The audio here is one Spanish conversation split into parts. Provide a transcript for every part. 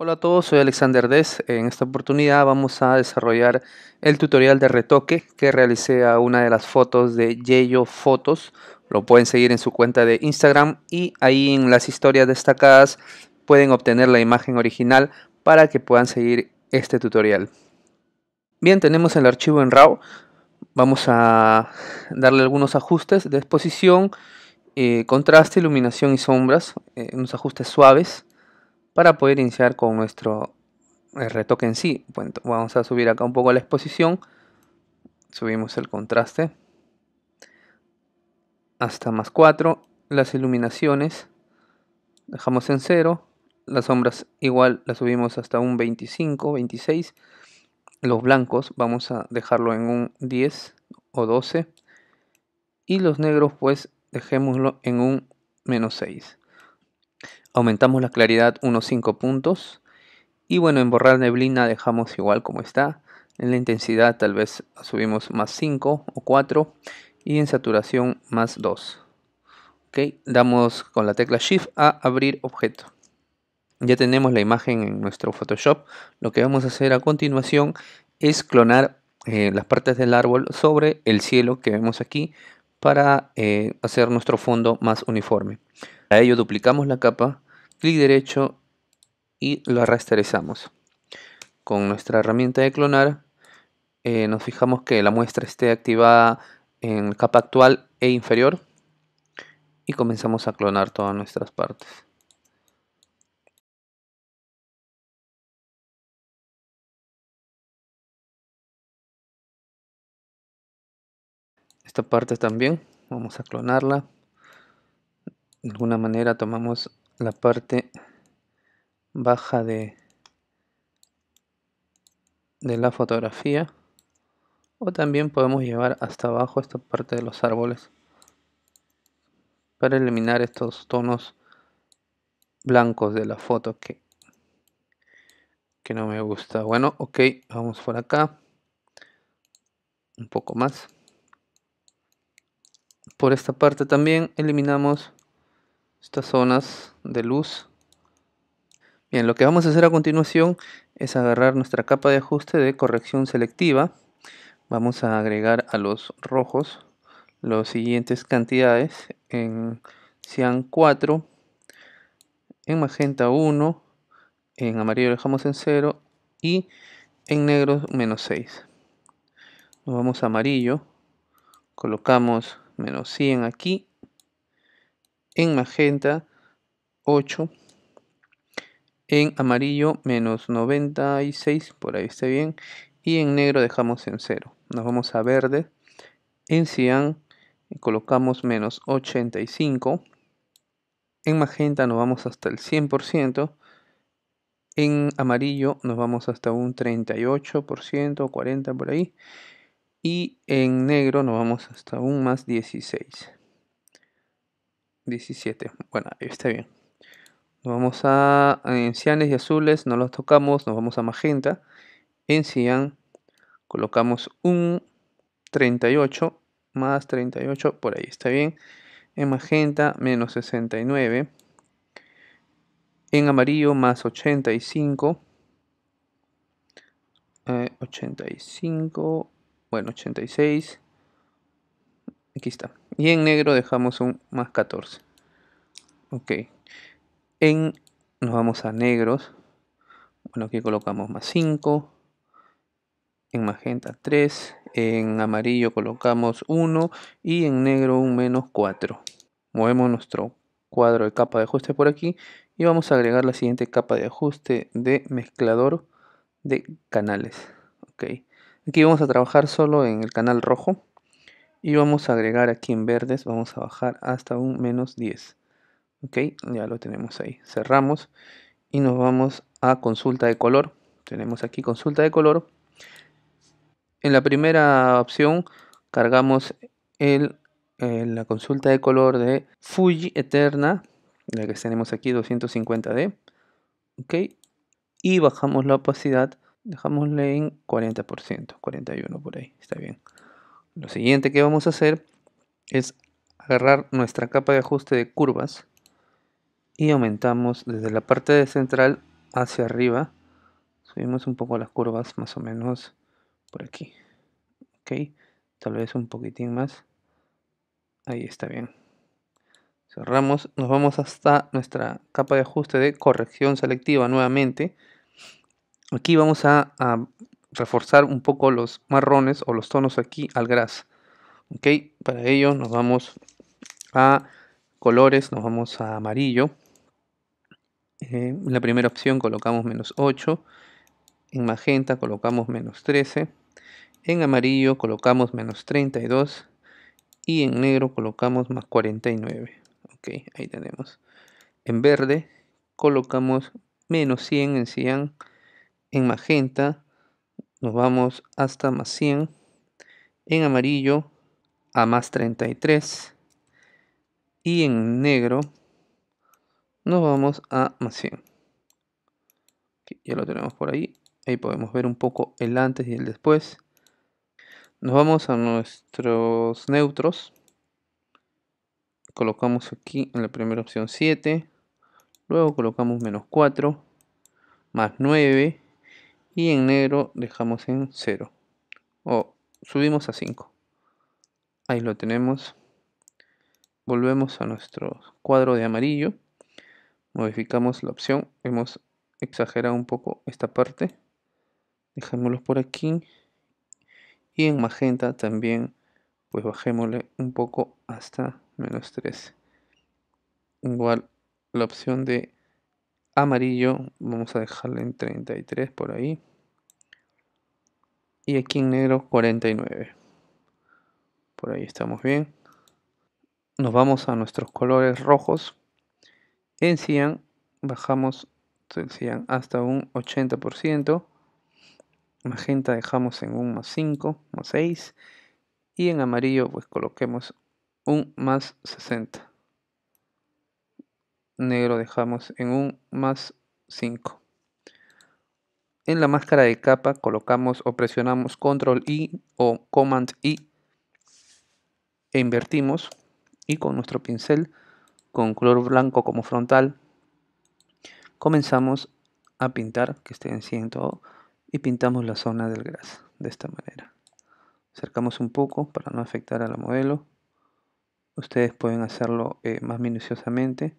Hola a todos, soy Alexander Des. En esta oportunidad vamos a desarrollar el tutorial de retoque que realicé a una de las fotos de Yeyo Fotos. Lo pueden seguir en su cuenta de Instagram y ahí en las historias destacadas pueden obtener la imagen original para que puedan seguir este tutorial. Bien, tenemos el archivo en RAW. Vamos a darle algunos ajustes de exposición, eh, contraste, iluminación y sombras, eh, unos ajustes suaves para poder iniciar con nuestro eh, retoque en sí. vamos a subir acá un poco la exposición. Subimos el contraste hasta más 4. Las iluminaciones dejamos en 0. Las sombras igual las subimos hasta un 25, 26. Los blancos vamos a dejarlo en un 10 o 12. Y los negros pues dejémoslo en un menos 6. Aumentamos la claridad unos 5 puntos. Y bueno, en borrar neblina dejamos igual como está. En la intensidad tal vez subimos más 5 o 4. Y en saturación más 2. Ok, damos con la tecla Shift a abrir objeto. Ya tenemos la imagen en nuestro Photoshop. Lo que vamos a hacer a continuación es clonar eh, las partes del árbol sobre el cielo que vemos aquí para eh, hacer nuestro fondo más uniforme. Para ello duplicamos la capa clic derecho y lo rasterizamos. Con nuestra herramienta de clonar eh, nos fijamos que la muestra esté activada en capa actual e inferior y comenzamos a clonar todas nuestras partes. Esta parte también vamos a clonarla. De alguna manera tomamos la parte baja de, de la fotografía o también podemos llevar hasta abajo esta parte de los árboles para eliminar estos tonos blancos de la foto que, que no me gusta. Bueno, ok, vamos por acá. Un poco más. Por esta parte también eliminamos estas zonas de luz. Bien, lo que vamos a hacer a continuación es agarrar nuestra capa de ajuste de corrección selectiva. Vamos a agregar a los rojos las siguientes cantidades en cian 4, en magenta 1, en amarillo dejamos en 0 y en negro menos 6. Nos vamos a amarillo, colocamos menos 100 aquí en magenta 8, en amarillo menos 96, por ahí está bien, y en negro dejamos en 0. Nos vamos a verde, en cian colocamos menos 85, en magenta nos vamos hasta el 100%, en amarillo nos vamos hasta un 38%, 40% por ahí. Y en negro nos vamos hasta un más 16. 17. Bueno, ahí está bien. Nos vamos a, cianes y azules, no los tocamos, nos vamos a magenta. En cian colocamos un 38 más 38, por ahí está bien. En magenta menos 69. En amarillo más 85. 85, eh, bueno, 86. Aquí está. Y en negro dejamos un más 14. Ok. En, nos vamos a negros. Bueno, aquí colocamos más 5. En magenta 3. En amarillo colocamos 1. Y en negro un menos 4. Movemos nuestro cuadro de capa de ajuste por aquí. Y vamos a agregar la siguiente capa de ajuste de mezclador de canales. Ok. Aquí vamos a trabajar solo en el canal rojo y vamos a agregar aquí en verdes, vamos a bajar hasta un menos 10. Ok, ya lo tenemos ahí. Cerramos y nos vamos a consulta de color. Tenemos aquí consulta de color. En la primera opción cargamos el, eh, la consulta de color de Fuji Eterna, la que tenemos aquí 250D. Ok, y bajamos la opacidad, Dejamosle en 40%, 41 por ahí, está bien. Lo siguiente que vamos a hacer es agarrar nuestra capa de ajuste de curvas y aumentamos desde la parte central hacia arriba. Subimos un poco las curvas más o menos por aquí. Ok, tal vez un poquitín más. Ahí está bien. Cerramos, nos vamos hasta nuestra capa de ajuste de corrección selectiva nuevamente. Aquí vamos a reforzar un poco los marrones o los tonos aquí al gras. Ok, para ello nos vamos a colores, nos vamos a amarillo. en eh, la primera opción colocamos menos 8. En magenta colocamos menos 13. En amarillo colocamos menos 32. Y en negro colocamos más 49. Ok, ahí tenemos. En verde colocamos menos 100 en cian. En magenta nos vamos hasta más 100. En amarillo a más 33. Y en negro nos vamos a más 100. ya lo tenemos por ahí. Ahí podemos ver un poco el antes y el después. Nos vamos a nuestros neutros. Colocamos aquí en la primera opción 7. Luego colocamos menos 4. Más 9 y en negro dejamos en 0 o subimos a 5 ahí lo tenemos volvemos a nuestro cuadro de amarillo modificamos la opción hemos exagerado un poco esta parte dejémoslo por aquí y en magenta también pues bajémosle un poco hasta menos 3 igual la opción de amarillo vamos a dejarle en 33 por ahí y aquí en negro 49 por ahí estamos bien nos vamos a nuestros colores rojos en cian bajamos el cian hasta un 80% magenta dejamos en un más 5 más 6 y en amarillo pues coloquemos un más 60 negro dejamos en un más 5. En la máscara de capa colocamos o presionamos control y o command I e invertimos y con nuestro pincel con color blanco como frontal comenzamos a pintar que esté en 100 y pintamos la zona del gras de esta manera acercamos un poco para no afectar a la modelo ustedes pueden hacerlo eh, más minuciosamente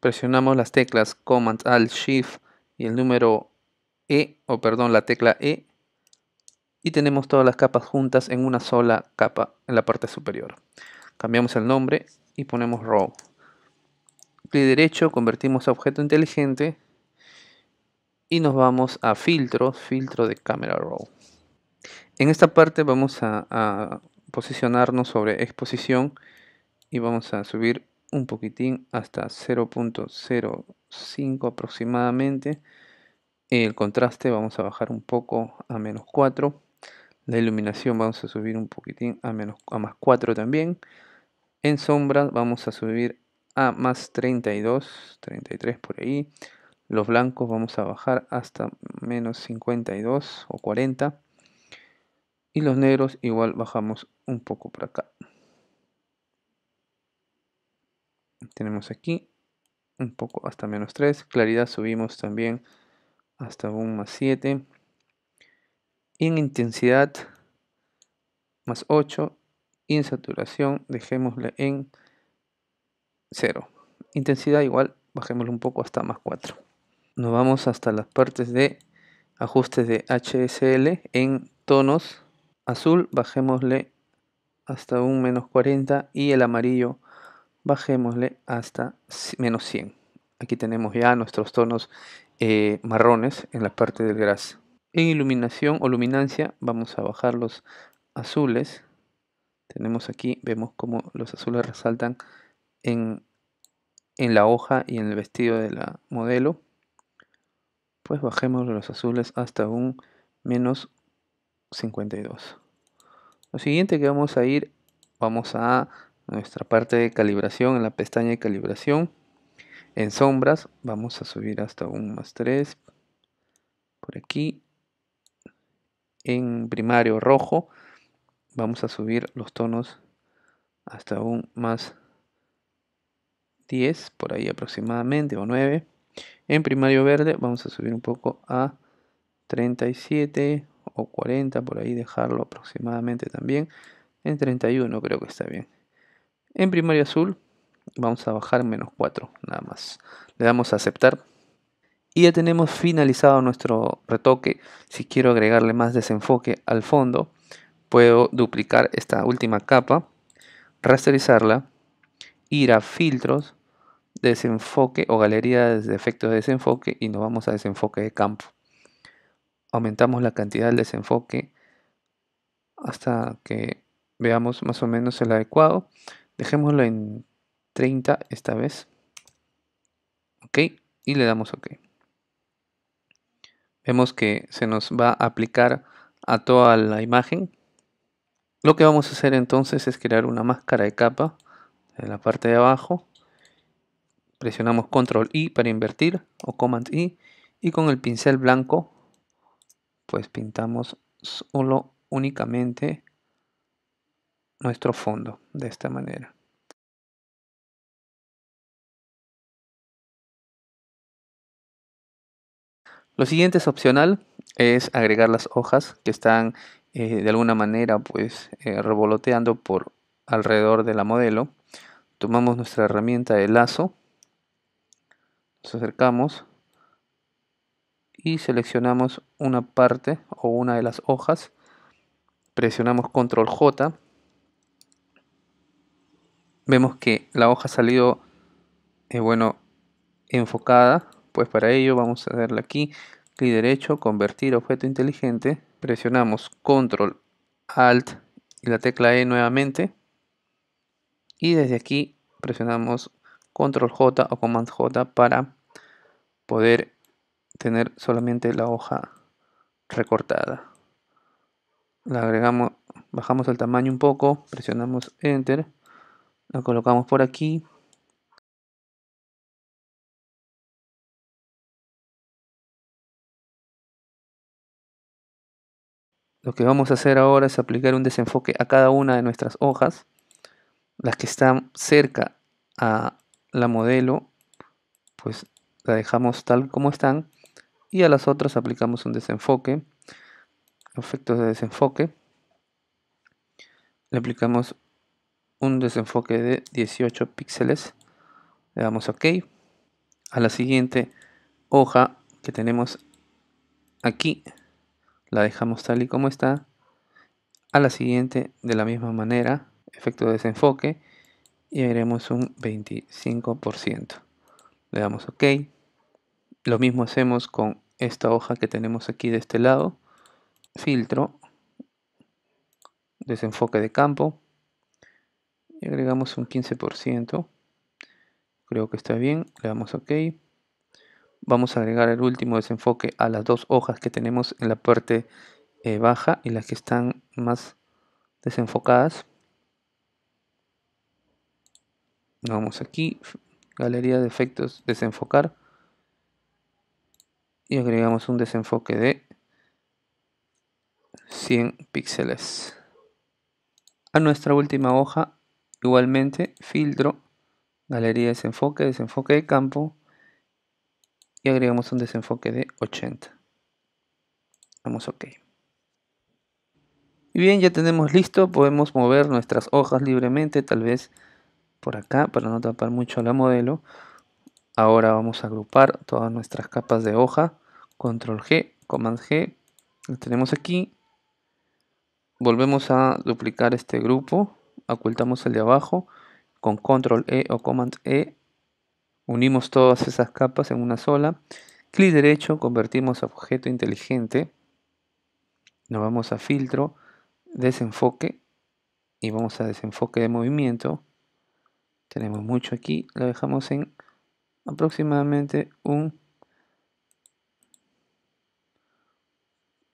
presionamos las teclas Command Alt Shift y el número E, o perdón, la tecla E, y tenemos todas las capas juntas en una sola capa en la parte superior. Cambiamos el nombre y ponemos Row. Clic derecho, convertimos a objeto inteligente y nos vamos a filtros, filtro de cámara RAW. En esta parte vamos a, a posicionarnos sobre exposición y vamos a subir un poquitín hasta 0.05 aproximadamente. El contraste vamos a bajar un poco a menos 4. La iluminación vamos a subir un poquitín a, menos, a más 4 también. En sombra vamos a subir a más 32, 33 por ahí. Los blancos vamos a bajar hasta menos 52 o 40. Y los negros igual bajamos un poco por acá. tenemos aquí un poco hasta menos 3. Claridad subimos también hasta un más 7. Y en intensidad más 8. Y en saturación dejémosle en 0. Intensidad igual, bajémosle un poco hasta más 4. Nos vamos hasta las partes de ajustes de HSL en tonos azul, bajémosle hasta un menos 40 y el amarillo bajémosle hasta menos 100. Aquí tenemos ya nuestros tonos eh, marrones en la parte del gras. En iluminación o luminancia vamos a bajar los azules. Tenemos aquí, vemos como los azules resaltan en, en la hoja y en el vestido de la modelo. Pues bajemos los azules hasta un menos 52. Lo siguiente que vamos a ir, vamos a nuestra parte de calibración, en la pestaña de calibración, en sombras, vamos a subir hasta un más 3, por aquí, en primario rojo, vamos a subir los tonos hasta un más 10, por ahí aproximadamente, o 9. En primario verde vamos a subir un poco a 37 o 40, por ahí dejarlo aproximadamente también. En 31 creo que está bien. En primario azul vamos a bajar menos 4, nada más. Le damos a aceptar. Y ya tenemos finalizado nuestro retoque. Si quiero agregarle más desenfoque al fondo, puedo duplicar esta última capa, rasterizarla, ir a filtros, desenfoque o galería de efectos de desenfoque y nos vamos a desenfoque de campo. Aumentamos la cantidad del desenfoque hasta que veamos más o menos el adecuado Dejémoslo en 30 esta vez. Ok, y le damos ok. Vemos que se nos va a aplicar a toda la imagen. Lo que vamos a hacer entonces es crear una máscara de capa en la parte de abajo. Presionamos control I para invertir o command I y con el pincel blanco pues pintamos solo únicamente nuestro fondo de esta manera. Lo siguiente es opcional, es agregar las hojas que están eh, de alguna manera pues eh, revoloteando por alrededor de la modelo. Tomamos nuestra herramienta de lazo, nos acercamos y seleccionamos una parte o una de las hojas, presionamos control J Vemos que la hoja ha salido, eh, bueno, enfocada. Pues para ello vamos a darle aquí, clic derecho, convertir objeto inteligente. Presionamos control, alt y la tecla E nuevamente. Y desde aquí presionamos control J o command J para poder tener solamente la hoja recortada. La agregamos, bajamos el tamaño un poco, presionamos enter lo colocamos por aquí. Lo que vamos a hacer ahora es aplicar un desenfoque a cada una de nuestras hojas. Las que están cerca a la modelo, pues la dejamos tal como están. Y a las otras aplicamos un desenfoque. Efectos de desenfoque. Le aplicamos un desenfoque de 18 píxeles. Le damos OK. A la siguiente hoja que tenemos aquí, la dejamos tal y como está. A la siguiente, de la misma manera, efecto desenfoque y haremos un 25%. Le damos OK. Lo mismo hacemos con esta hoja que tenemos aquí de este lado. Filtro. Desenfoque de campo y agregamos un 15%. Creo que está bien, le damos OK. Vamos a agregar el último desenfoque a las dos hojas que tenemos en la parte eh, baja y las que están más desenfocadas. Vamos aquí, galería de efectos, desenfocar. Y agregamos un desenfoque de 100 píxeles. A nuestra última hoja Igualmente, filtro, galería desenfoque, desenfoque de campo y agregamos un desenfoque de 80. Damos OK. Y bien, ya tenemos listo, podemos mover nuestras hojas libremente, tal vez por acá para no tapar mucho la modelo. Ahora vamos a agrupar todas nuestras capas de hoja, control G, command G, lo tenemos aquí. Volvemos a duplicar este grupo ocultamos el de abajo, con control E o command E, unimos todas esas capas en una sola, clic derecho, convertimos a objeto inteligente, nos vamos a filtro, desenfoque, y vamos a desenfoque de movimiento, tenemos mucho aquí, lo dejamos en aproximadamente un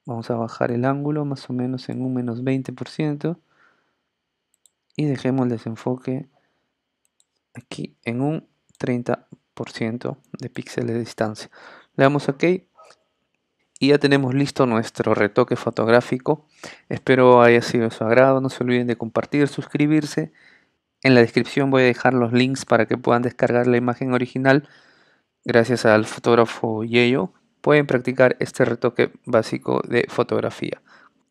vamos a bajar el ángulo más o menos en un menos 20% y dejemos el desenfoque aquí en un 30% de píxeles de distancia. Le damos OK y ya tenemos listo nuestro retoque fotográfico. Espero haya sido de su agrado. No se olviden de compartir, suscribirse. En la descripción voy a dejar los links para que puedan descargar la imagen original. Gracias al fotógrafo Yeyo pueden practicar este retoque básico de fotografía.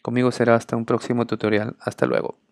Conmigo será hasta un próximo tutorial. Hasta luego.